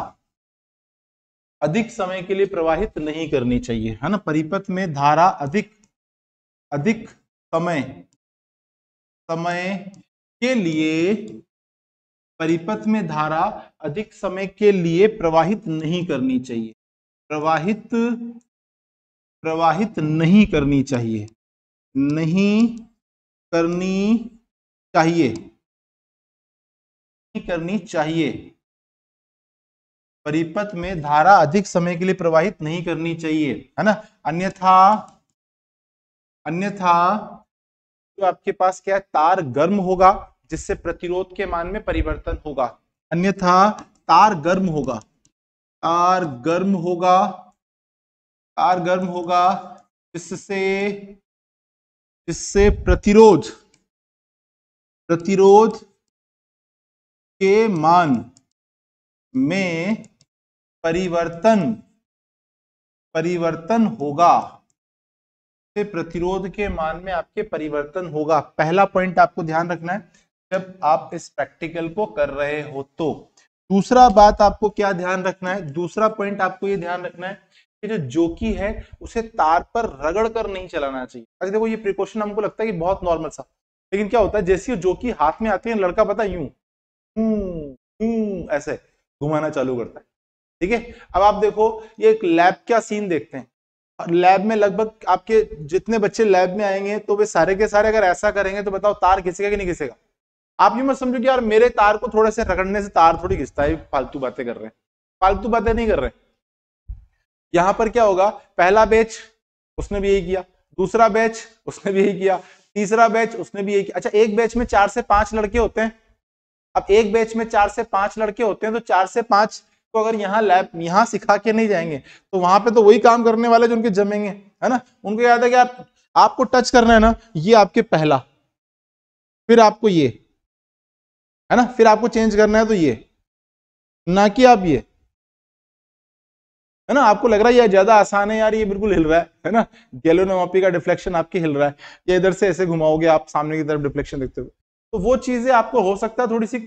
Speaker 1: अधिक समय के लिए प्रवाहित नहीं करनी चाहिए है ना परिपथ में धारा अधिक अधिक समय समय के लिए परिपथ में धारा अधिक समय के लिए प्रवाहित नहीं करनी चाहिए प्रवाहित प्रवाहित नहीं करनी चाहिए
Speaker 2: नहीं करनी चाहिए
Speaker 1: नहीं करनी चाहिए परिपथ में धारा अधिक समय के लिए प्रवाहित नहीं करनी चाहिए है ना अन्यथा अन्यथा तो आपके पास क्या है तार गर्म होगा जिससे प्रतिरोध के मान में परिवर्तन होगा अन्यथा तार गर्म होगा तार गर्म होगा तार गर्म होगा जिससे
Speaker 2: जिससे प्रतिरोध प्रतिरोध के मान में परिवर्तन
Speaker 1: परिवर्तन होगा से प्रतिरोध के मान में आपके परिवर्तन होगा पहला पॉइंट आपको ध्यान रखना है जब आप इस प्रैक्टिकल को कर रहे हो तो दूसरा बात आपको क्या ध्यान रखना है दूसरा पॉइंट आपको ये ध्यान रखना है कि जो जोकी है उसे तार पर रगड़ कर नहीं चलाना चाहिए अच्छा देखो ये प्रिकॉशन हमको लगता है कि बहुत नॉर्मल सा लेकिन क्या होता है जैसी जोकी हाथ में आती है लड़का पता यूं ऐसे घुमाना चालू करता है ठीक है अब आप देखो ये एक लैब क्या सीन देखते हैं लैब में लगभग आपके जितने बच्चे लैब में आएंगे तो वे सारे के सारे अगर ऐसा करेंगे तो बताओ तार घिसेगा कि नहीं घिसेगा आप ये मत समझो कि यार मेरे तार को थोड़े से रगड़ने से तार थोड़ी घिसता है फालतू बातें कर रहे हैं फालतू बातें नहीं कर रहे यहां पर क्या होगा पहला बैच उसने भी यही किया दूसरा बैच उसने भी यही किया तीसरा बैच उसने भी यही किया अच्छा एक बैच में चार से पांच लड़के होते हैं अब एक बैच में चार से पांच लड़के होते हैं तो चार से पांच तो अगर यहाँ लैब यहाँ सिखा के नहीं जाएंगे तो वहां पे तो वही काम करने वाले जो उनके जमेंगे है ना उनको याद है कि आप आपको टच करना है ना ये आपके पहला फिर आपको ये है ना फिर आपको चेंज करना है तो ये ना कि आप ये है ना आपको लग रहा है यार ज्यादा आसान है यार ये बिल्कुल हिल रहा है है ना गैलोनोमोपी का डिफ्लेक्शन आपके हिल रहा है या इधर से ऐसे घुमाओगे आप सामने की तरफ डिफ्लेक्शन देखते हुए तो वो चीजें आपको हो सकता है थोड़ी सी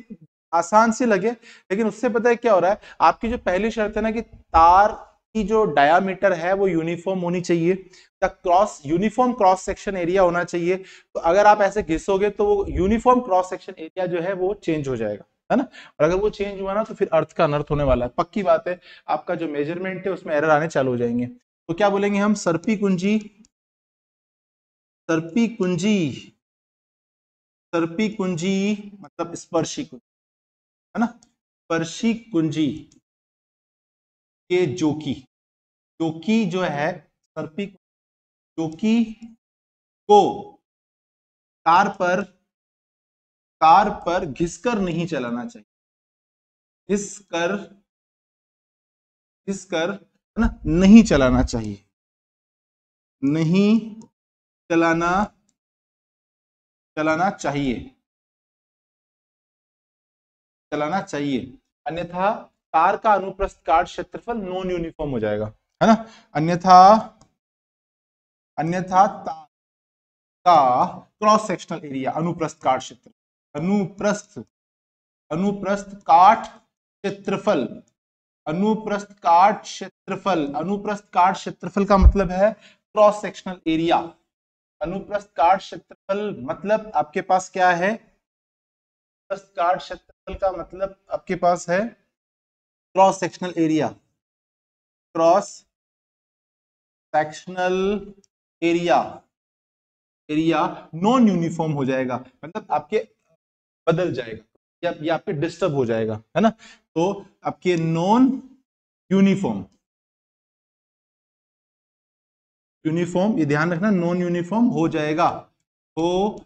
Speaker 1: आसान सी लगे लेकिन उससे पता है क्या हो रहा है आपकी जो पहली शर्त है ना कि तार की जो डायामीटर है वो यूनिफॉर्म होनी चाहिए cross uniform cross section area होना चाहिए तो अगर आप ऐसे घिसोगे तो वो यूनिफॉर्म क्रॉस सेक्शन एरिया जो है वो चेंज हो जाएगा है ना और अगर वो चेंज हुआ ना तो फिर अर्थ का अनर्थ होने वाला है पक्की बात है आपका जो मेजरमेंट है उसमें एरर आने चालू हो जाएंगे तो क्या बोलेंगे हम सर्पी कुंजी सर्पी कुंजी सर्पी कुंजी मतलब स्पर्शी
Speaker 2: कुंजी है ना पर्शी कुंजी के जोकी जोकी जो है सर्पी जोकी को कार पर कार पर घिसकर नहीं चलाना चाहिए घिसकर घिसकर है ना नहीं चलाना चाहिए नहीं चलाना चलाना चाहिए
Speaker 1: चलाना चाहिए अन्यथा तार का अनुप्रस्थ काट क्षेत्रफल नॉन यूनिफॉर्म हो जाएगा है ना अन्यथा अन्यथा तार का क्रॉस सेक्शनल एरिया अनुप्रस्थ काट क्षेत्र अनुप्रस्थ अनुप्रस्थ काट क्षेत्रफल अनुप्रस्थ काट क्षेत्रफल अनुप्रस्थ काट क्षेत्रफल का मतलब है क्रॉस सेक्शनल एरिया अनुप्रस्थ काट क्षेत्रफल मतलब आपके पास क्या है कार्ड क्षेत्रफल का मतलब आपके पास है cross sectional area
Speaker 2: cross sectional area
Speaker 1: area non uniform हो जाएगा मतलब आपके बदल जाएगा या, या आपके डिस्टर्ब हो जाएगा है ना तो आपके नॉन यूनिफॉर्म यूनिफॉर्म ये ध्यान रखना नॉन यूनिफॉर्म हो जाएगा हो तो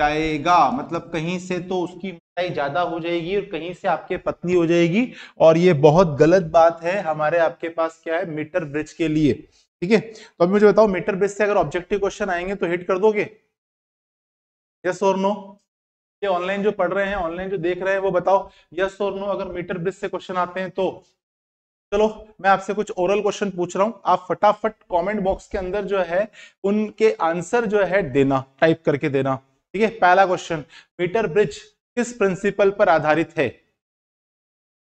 Speaker 1: जाएगा मतलब कहीं से तो उसकी मिठाई ज्यादा हो जाएगी और कहीं से आपके पतली हो जाएगी और ये बहुत गलत बात है हमारे आपके पास क्या है मीटर ब्रिज के लिए ठीक है तो अभी मुझे बताओ मीटर ब्रिज से अगर ऑब्जेक्टिव क्वेश्चन आएंगे तो हिट कर दोगे यस और नो ये ऑनलाइन जो पढ़ रहे हैं ऑनलाइन जो देख रहे हैं वो बताओ यस और नो अगर मीटर ब्रिज से क्वेश्चन आते हैं तो चलो मैं आपसे कुछ ओरल क्वेश्चन पूछ रहा हूं आप फटाफट कमेंट बॉक्स के अंदर जो है उनके आंसर जो है देना टाइप करके देना ठीक है पहला क्वेश्चन मीटर ब्रिज किस प्रिंसिपल पर आधारित है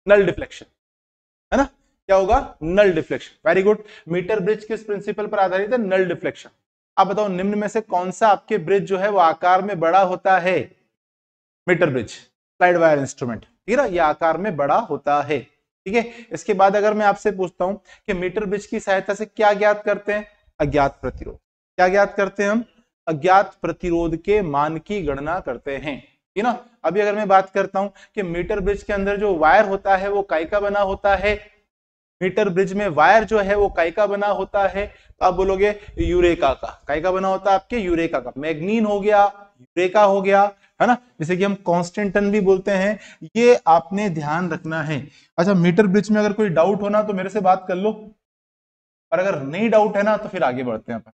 Speaker 1: नल डिफ्लेक्शन है ना क्या होगा null deflection very good meter bridge किस प्रिंसिपल पर आधारित है नल डिफ्लेक्शन आप बताओ निम्न में से कौन सा आपके ब्रिज जो है वो आकार में बड़ा होता है meter bridge slide wire instrument ठीक है ये आकार में बड़ा होता है ठीक है इसके बाद अगर मैं आपसे पूछता हूं कि मीटर ब्रिज की सहायता से क्या ज्ञात करते हैं अज्ञात प्रतिरोध क्या ज्ञात करते हैं हम अज्ञात प्रतिरोध के मान की गणना करते हैं ये ना अभी अगर मैं बात करता हूं कि मीटर ब्रिज के अंदर जो वायर होता है वो काय का बना होता है मीटर ब्रिज में वायर जो है वो काय का बना होता है तो आप बोलोगे यूरेका का काय का बना होता है आपके यूरेका का मैग्नीन हो गया यूरेका हो गया है ना जैसे कि हम कॉन्स्टेंटन भी बोलते हैं ये आपने ध्यान रखना है अच्छा मीटर ब्रिज में अगर कोई डाउट होना तो मेरे से बात कर लो और अगर नहीं डाउट है ना तो फिर आगे बढ़ते हैं अपन